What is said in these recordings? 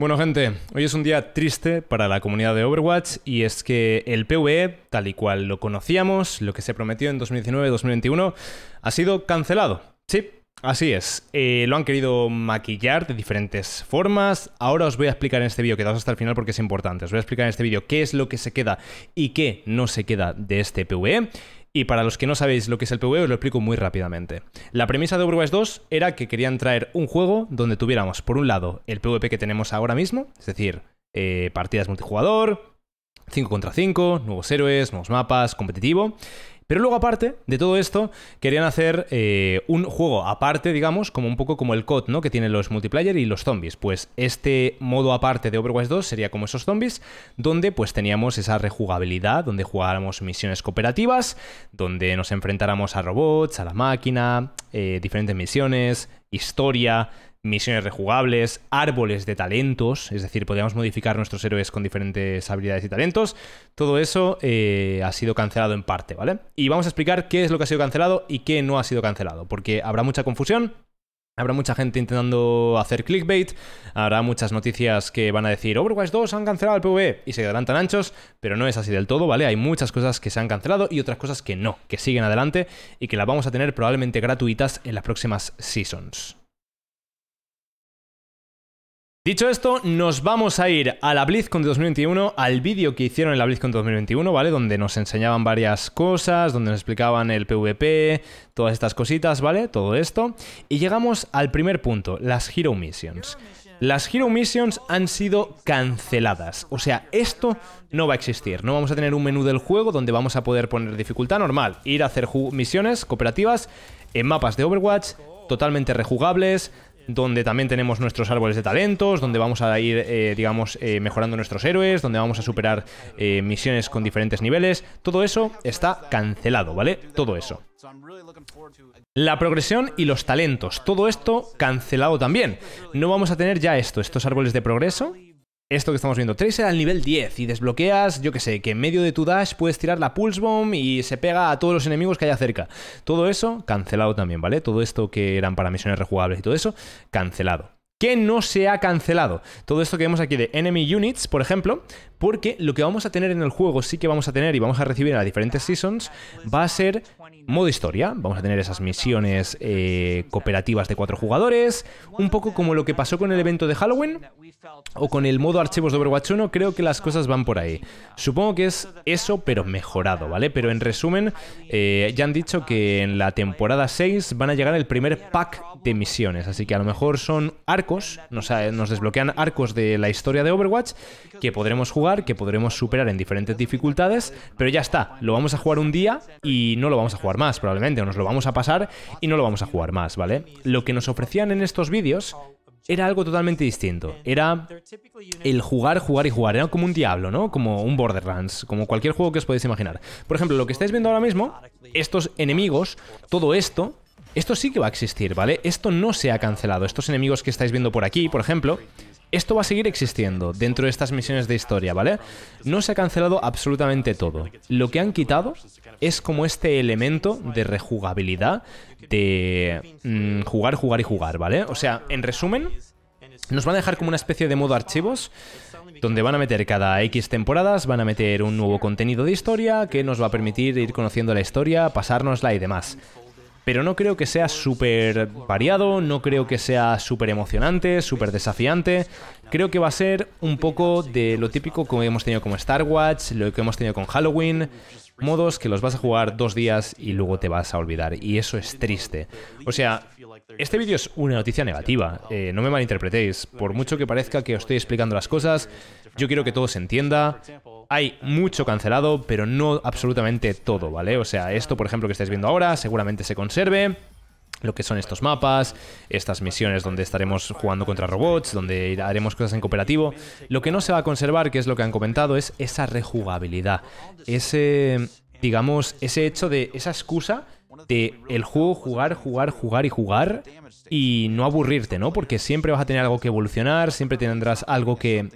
Bueno gente, hoy es un día triste para la comunidad de Overwatch y es que el PvE, tal y cual lo conocíamos, lo que se prometió en 2019-2021, ha sido cancelado. Sí, así es. Eh, lo han querido maquillar de diferentes formas. Ahora os voy a explicar en este vídeo, quedaos hasta el final porque es importante, os voy a explicar en este vídeo qué es lo que se queda y qué no se queda de este PvE. Y para los que no sabéis lo que es el PVP e, os lo explico muy rápidamente. La premisa de Overwatch 2 era que querían traer un juego donde tuviéramos, por un lado, el PvP que tenemos ahora mismo, es decir, eh, partidas multijugador, 5 contra 5, nuevos héroes, nuevos mapas, competitivo. Pero luego, aparte de todo esto, querían hacer eh, un juego aparte, digamos, como un poco como el COD, ¿no? Que tienen los multiplayer y los zombies. Pues este modo aparte de Overwatch 2 sería como esos zombies, donde pues teníamos esa rejugabilidad, donde jugáramos misiones cooperativas, donde nos enfrentáramos a robots, a la máquina, eh, diferentes misiones, historia, misiones rejugables, árboles de talentos, es decir, podríamos modificar nuestros héroes con diferentes habilidades y talentos. Todo eso eh, ha sido cancelado en parte, ¿vale? Y vamos a explicar qué es lo que ha sido cancelado y qué no ha sido cancelado, porque habrá mucha confusión. Habrá mucha gente intentando hacer clickbait, habrá muchas noticias que van a decir Overwatch 2 han cancelado el PvE y se adelantan anchos, pero no es así del todo, ¿vale? Hay muchas cosas que se han cancelado y otras cosas que no, que siguen adelante y que las vamos a tener probablemente gratuitas en las próximas seasons. Dicho esto, nos vamos a ir a la BlizzCon 2021, al vídeo que hicieron en la BlizzCon 2021, ¿vale? Donde nos enseñaban varias cosas, donde nos explicaban el PvP, todas estas cositas, ¿vale? Todo esto. Y llegamos al primer punto, las Hero Missions. Las Hero Missions han sido canceladas. O sea, esto no va a existir. No vamos a tener un menú del juego donde vamos a poder poner dificultad normal. Ir a hacer misiones cooperativas en mapas de Overwatch totalmente rejugables, donde también tenemos nuestros árboles de talentos, donde vamos a ir, eh, digamos, eh, mejorando nuestros héroes, donde vamos a superar eh, misiones con diferentes niveles. Todo eso está cancelado, ¿vale? Todo eso. La progresión y los talentos, todo esto cancelado también. No vamos a tener ya esto, estos árboles de progreso, esto que estamos viendo. Tracer al nivel 10 y desbloqueas, yo que sé, que en medio de tu dash puedes tirar la Pulse Bomb y se pega a todos los enemigos que haya cerca. Todo eso cancelado también, ¿vale? Todo esto que eran para misiones rejugables y todo eso, cancelado. ¿Qué no se ha cancelado? Todo esto que vemos aquí de Enemy Units, por ejemplo, porque lo que vamos a tener en el juego, sí que vamos a tener y vamos a recibir en las diferentes seasons, va a ser Modo historia, vamos a tener esas misiones eh, cooperativas de cuatro jugadores, un poco como lo que pasó con el evento de Halloween o con el modo archivos de Overwatch 1, creo que las cosas van por ahí. Supongo que es eso, pero mejorado, ¿vale? Pero en resumen, eh, ya han dicho que en la temporada 6 van a llegar el primer pack de misiones, así que a lo mejor son arcos, nos, nos desbloquean arcos de la historia de Overwatch que podremos jugar, que podremos superar en diferentes dificultades, pero ya está, lo vamos a jugar un día y no lo vamos a jugar más, probablemente, o nos lo vamos a pasar y no lo vamos a jugar más, ¿vale? Lo que nos ofrecían en estos vídeos era algo totalmente distinto. Era el jugar, jugar y jugar. Era como un diablo, ¿no? Como un Borderlands, como cualquier juego que os podéis imaginar. Por ejemplo, lo que estáis viendo ahora mismo, estos enemigos, todo esto, esto sí que va a existir, ¿vale? Esto no se ha cancelado. Estos enemigos que estáis viendo por aquí, por ejemplo, esto va a seguir existiendo dentro de estas misiones de historia, ¿vale? No se ha cancelado absolutamente todo. Lo que han quitado es como este elemento de rejugabilidad, de mm, jugar, jugar y jugar, ¿vale? O sea, en resumen, nos van a dejar como una especie de modo archivos donde van a meter cada X temporadas, van a meter un nuevo contenido de historia que nos va a permitir ir conociendo la historia, pasárnosla y demás pero no creo que sea súper variado, no creo que sea súper emocionante, súper desafiante. Creo que va a ser un poco de lo típico que hemos tenido con Star Wars, lo que hemos tenido con Halloween, modos que los vas a jugar dos días y luego te vas a olvidar, y eso es triste. O sea, este vídeo es una noticia negativa, eh, no me malinterpretéis, por mucho que parezca que os estoy explicando las cosas, yo quiero que todo se entienda, hay mucho cancelado, pero no absolutamente todo, ¿vale? O sea, esto, por ejemplo, que estáis viendo ahora, seguramente se conserve lo que son estos mapas, estas misiones donde estaremos jugando contra robots, donde haremos cosas en cooperativo. Lo que no se va a conservar, que es lo que han comentado, es esa rejugabilidad, ese, digamos, ese hecho de, esa excusa de el juego jugar, jugar, jugar y jugar y no aburrirte, ¿no? Porque siempre vas a tener algo que evolucionar, siempre tendrás algo que,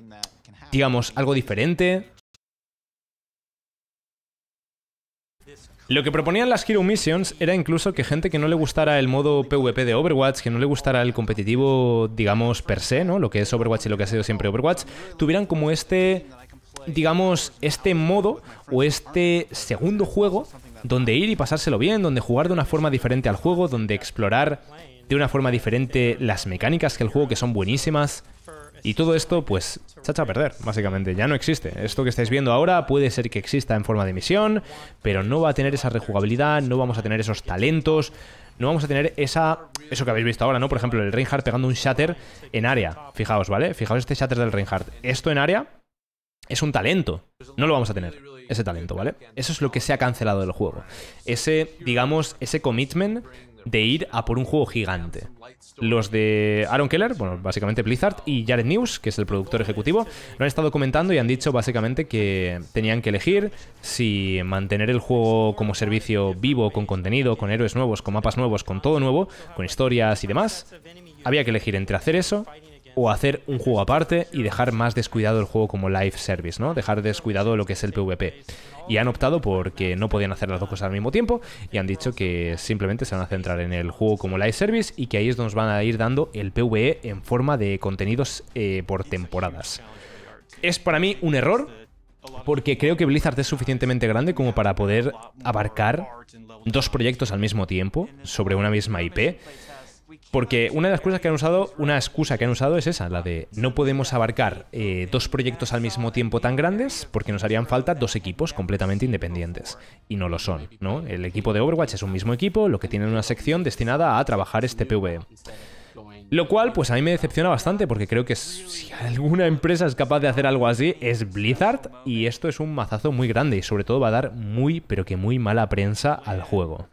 digamos, algo diferente, Lo que proponían las Hero Missions era incluso que gente que no le gustara el modo PvP de Overwatch, que no le gustara el competitivo, digamos, per se, ¿no? Lo que es Overwatch y lo que ha sido siempre Overwatch, tuvieran como este, digamos, este modo o este segundo juego donde ir y pasárselo bien, donde jugar de una forma diferente al juego, donde explorar de una forma diferente las mecánicas que el juego, que son buenísimas, y todo esto, pues, chacha a perder, básicamente. Ya no existe. Esto que estáis viendo ahora puede ser que exista en forma de misión, pero no va a tener esa rejugabilidad, no vamos a tener esos talentos, no vamos a tener esa eso que habéis visto ahora, ¿no? Por ejemplo, el Reinhardt pegando un shatter en área. Fijaos, ¿vale? Fijaos este shatter del Reinhardt. Esto en área es un talento. No lo vamos a tener, ese talento, ¿vale? Eso es lo que se ha cancelado del juego. Ese, digamos, ese commitment de ir a por un juego gigante. Los de Aaron Keller, bueno, básicamente Blizzard, y Jared News, que es el productor ejecutivo, lo han estado comentando y han dicho básicamente que tenían que elegir si mantener el juego como servicio vivo, con contenido, con héroes nuevos, con mapas nuevos, con todo nuevo, con historias y demás. Había que elegir entre hacer eso o hacer un juego aparte y dejar más descuidado el juego como live service, ¿no? Dejar descuidado lo que es el PvP y han optado porque no podían hacer las dos cosas al mismo tiempo y han dicho que simplemente se van a centrar en el juego como live service y que ahí es donde nos van a ir dando el PvE en forma de contenidos eh, por temporadas. Es para mí un error, porque creo que Blizzard es suficientemente grande como para poder abarcar dos proyectos al mismo tiempo sobre una misma IP porque una de las cosas que han usado, una excusa que han usado es esa, la de no podemos abarcar eh, dos proyectos al mismo tiempo tan grandes porque nos harían falta dos equipos completamente independientes. Y no lo son, ¿no? El equipo de Overwatch es un mismo equipo, lo que tiene una sección destinada a trabajar este PvE. Lo cual, pues a mí me decepciona bastante porque creo que si alguna empresa es capaz de hacer algo así es Blizzard y esto es un mazazo muy grande y sobre todo va a dar muy, pero que muy mala prensa al juego.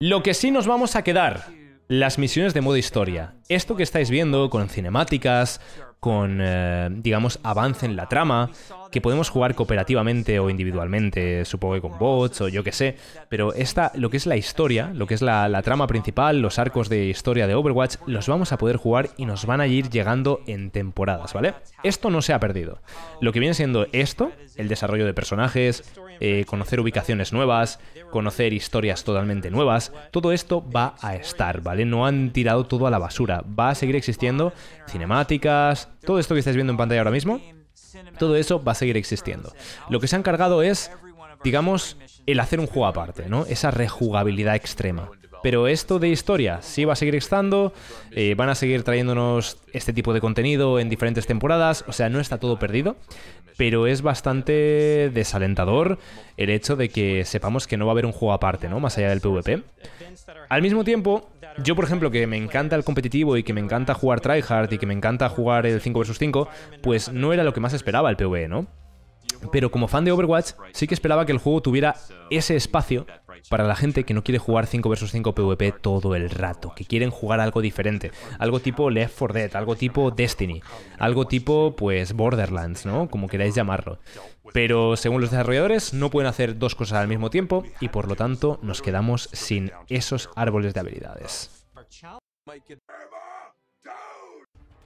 Lo que sí nos vamos a quedar, las misiones de modo historia. Esto que estáis viendo con cinemáticas, con, eh, digamos, avance en la trama, que podemos jugar cooperativamente o individualmente, supongo que con bots o yo qué sé, pero esta, lo que es la historia, lo que es la, trama principal, los arcos de historia de Overwatch, los vamos a poder jugar y nos van a ir llegando en temporadas, ¿vale? Esto no se ha perdido. Lo que viene siendo esto, el desarrollo de personajes, eh, conocer ubicaciones nuevas, conocer historias totalmente nuevas, todo esto va a estar, ¿vale? No han tirado todo a la basura, va a seguir existiendo cinemáticas, todo esto que estáis viendo en pantalla ahora mismo todo eso va a seguir existiendo. Lo que se han encargado es, digamos, el hacer un juego aparte, ¿no? Esa rejugabilidad extrema pero esto de historia sí va a seguir estando, eh, van a seguir trayéndonos este tipo de contenido en diferentes temporadas, o sea, no está todo perdido, pero es bastante desalentador el hecho de que sepamos que no va a haber un juego aparte, ¿no? Más allá del PvP. Al mismo tiempo, yo por ejemplo que me encanta el competitivo y que me encanta jugar tryhard y que me encanta jugar el 5 vs 5, pues no era lo que más esperaba el PvE, ¿no? Pero como fan de Overwatch, sí que esperaba que el juego tuviera ese espacio para la gente que no quiere jugar 5 vs 5 PvP todo el rato, que quieren jugar algo diferente, algo tipo Left 4 Dead, algo tipo Destiny, algo tipo pues Borderlands, ¿no? Como queráis llamarlo. Pero según los desarrolladores no pueden hacer dos cosas al mismo tiempo y por lo tanto nos quedamos sin esos árboles de habilidades.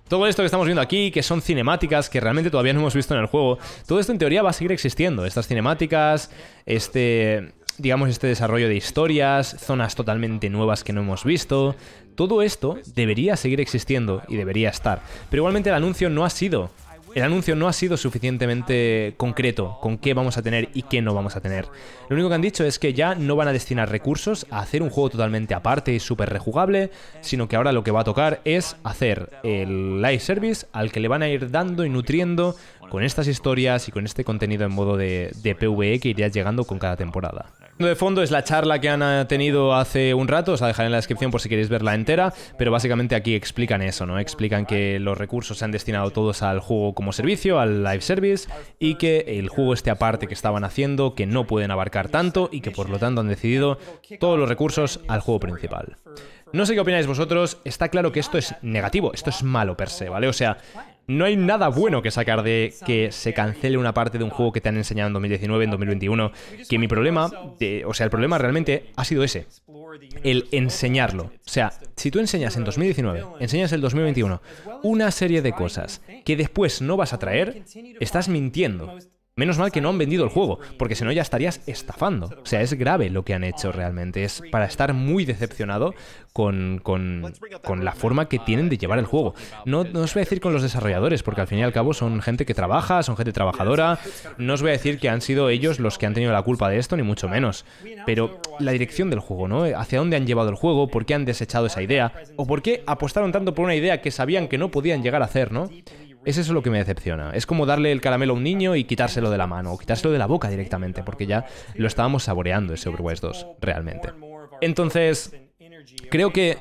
Todo esto que estamos viendo aquí, que son cinemáticas que realmente todavía no hemos visto en el juego, todo esto en teoría va a seguir existiendo. Estas cinemáticas, este, digamos, este desarrollo de historias, zonas totalmente nuevas que no hemos visto. Todo esto debería seguir existiendo y debería estar. Pero igualmente el anuncio no ha sido el anuncio no ha sido suficientemente concreto con qué vamos a tener y qué no vamos a tener. Lo único que han dicho es que ya no van a destinar recursos a hacer un juego totalmente aparte y súper rejugable, sino que ahora lo que va a tocar es hacer el live service al que le van a ir dando y nutriendo con estas historias y con este contenido en modo de, PvE e que iría llegando con cada temporada. De fondo es la charla que han eh, tenido hace un rato, os la dejaré en la descripción por si queréis verla entera, pero básicamente aquí explican eso, ¿no? Explican que los recursos se han destinado todos al juego como servicio, al live service, y que el juego este aparte que estaban haciendo, que no pueden abarcar tanto y que por lo tanto han decidido todos los recursos al juego principal. No sé qué opináis vosotros, está claro que esto es negativo, esto es malo per se, ¿vale? O sea, no hay nada bueno que sacar de que se cancele una parte de un juego que te han enseñado en 2019, en 2021. Que mi problema, o sea, el problema realmente ha sido ese. El enseñarlo. O sea, si tú enseñas en 2019, enseñas el 2021, una serie de cosas que después no vas a traer, estás mintiendo. Menos mal que no han vendido el juego, porque si no ya estarías estafando. O sea, es grave lo que han hecho realmente. Es para estar muy decepcionado con, la forma que tienen de llevar el juego. No, no, os voy a decir con los desarrolladores, porque al fin y al cabo son gente que trabaja, son gente trabajadora. No os voy a decir que han sido ellos los que han tenido la culpa de esto, ni mucho menos. Pero la dirección del juego, ¿no? ¿Hacia dónde han llevado el juego? ¿Por qué han desechado esa idea? ¿O por qué apostaron tanto por una idea que sabían que no podían llegar a hacer, ¿no? Es eso lo que me decepciona. Es como darle el caramelo a un niño y quitárselo de la mano, o quitárselo de la boca directamente, porque ya lo estábamos saboreando ese Overwatch 2, realmente. Entonces, creo que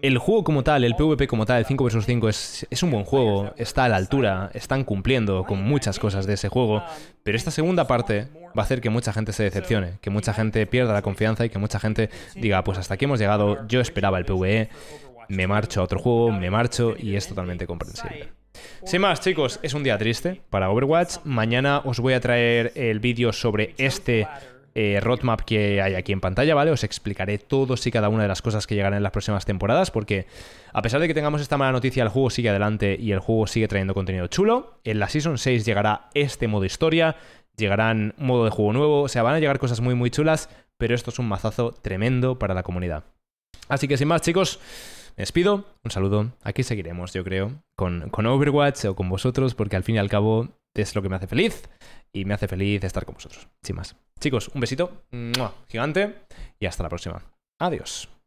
el juego como tal, el PvP como tal, el 5 vs 5 es, es, un buen juego, está a la altura, están cumpliendo con muchas cosas de ese juego, pero esta segunda parte va a hacer que mucha gente se decepcione, que mucha gente pierda la confianza y que mucha gente diga, pues hasta aquí hemos llegado, yo esperaba el PvE, me marcho a otro juego, me marcho y es totalmente comprensible. Sin más, chicos, es un día triste para Overwatch. Mañana os voy a traer el vídeo sobre este eh, roadmap que hay aquí en pantalla, ¿vale? Os explicaré todos y cada una de las cosas que llegarán en las próximas temporadas, porque a pesar de que tengamos esta mala noticia, el juego sigue adelante y el juego sigue trayendo contenido chulo. En la Season 6 llegará este modo historia, llegarán modo de juego nuevo, o sea, van a llegar cosas muy, muy chulas, pero esto es un mazazo tremendo para la comunidad. Así que sin más, chicos... Me despido, un saludo. Aquí seguiremos, yo creo, con, con Overwatch o con vosotros, porque al fin y al cabo es lo que me hace feliz y me hace feliz estar con vosotros. Sin más. Chicos, un besito gigante y hasta la próxima. Adiós.